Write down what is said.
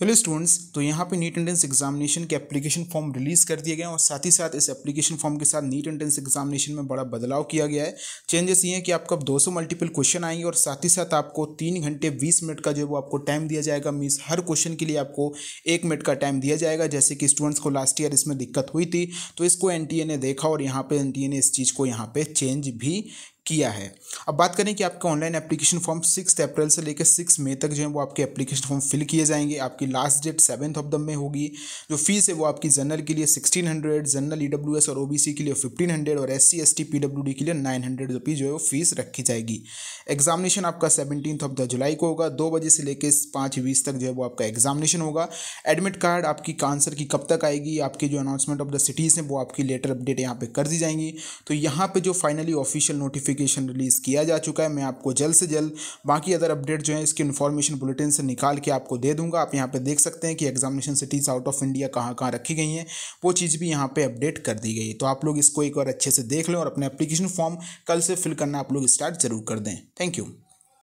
hello students तो यहाँ पे नीट एंट्रेंस एग्जामिनेशन के एप्लीकेशन फॉर्म रिलीज़ कर दिए गए हैं और साथ ही साथ इस एप्लीकेशन फॉर्म के साथ नीट एंट्रेंस एग्जामिनेशन में बड़ा बदलाव किया गया है चेंजेस ये हैं कि आपको अब 200 मल्टीपल क्वेश्चन आएंगे और साथ ही साथ आपको तीन घंटे बीस मिनट का जो है वो आपको टाइम दिया जाएगा मीन्स हर क्वेश्चन के लिए आपको एक मिनट का टाइम दिया जाएगा जैसे कि स्टूडेंट्स को लास्ट ईयर इसमें दिक्कत हुई थी तो इसको एन ने देखा और यहाँ पर एन ने इस चीज़ को यहाँ पर चेंज भी किया है अब बात करें कि आपके online application form six April से लेकर सिक्स मई तक जो है वो आपके एप्लीकेशन फॉर्म फिल किए जाएंगे आपकी last date seventh of the May होगी जो फीस है वो आपकी जनरल के लिए sixteen hundred general E W S और ओ बी सी के लिए फिफ्टीन हंड्रेड और S C S T P W D के लिए नाइन हंड्रेड रुपीज़ जो है वो फीस रखी जाएगी एग्जामिनेशन आपका सेवनटीन ऑफ द जुलाई को होगा दो बजे से लेकर पाँच बीस तक जो है वो आपका एग्जामिनेशन होगा एडमिट कार्ड आपकी कांसर की कब तक आएगी आपकी जो अनाउंसमेंट ऑफ द सिटीज़ हैं वो आपकी लेटर अपडेट यहाँ पर कर दी जाएंगी तो यहाँ पर जो finally official notific notification release किया जा चुका है मैं आपको जल्द से जल्द बाकी अदर अपडेट जो है इसके इन्फॉर्मेशन बुलेटिन से निकाल के आपको दे दूंगा आप यहाँ पर देख सकते हैं कि examination cities out of India कहाँ कहाँ रखी गई हैं वो चीज़ भी यहाँ पर अपडेट कर दी गई है तो आप लोग इसको एक बार अच्छे से देख लें और अपना अप्लीकेशन फॉर्म कल से फिल करना आप लोग स्टार्ट जरूर कर दें थैंक यू